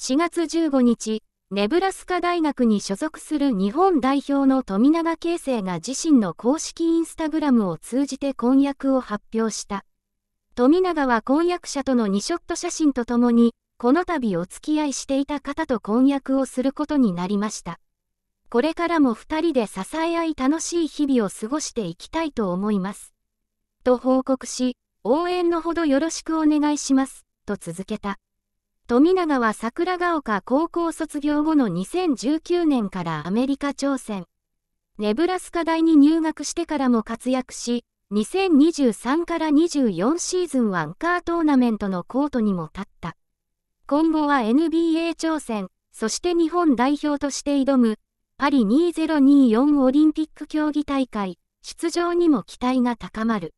4月15日、ネブラスカ大学に所属する日本代表の富永啓生が自身の公式インスタグラムを通じて婚約を発表した。富永は婚約者との2ショット写真とともに、この度お付き合いしていた方と婚約をすることになりました。これからも2人で支え合い楽しい日々を過ごしていきたいと思います。と報告し、応援のほどよろしくお願いします、と続けた。富永は桜ヶ丘高校卒業後の2019年からアメリカ挑戦。ネブラスカ大に入学してからも活躍し、2023から24シーズンワンカートーナメントのコートにも立った。今後は NBA 挑戦、そして日本代表として挑む、パリ2024オリンピック競技大会、出場にも期待が高まる。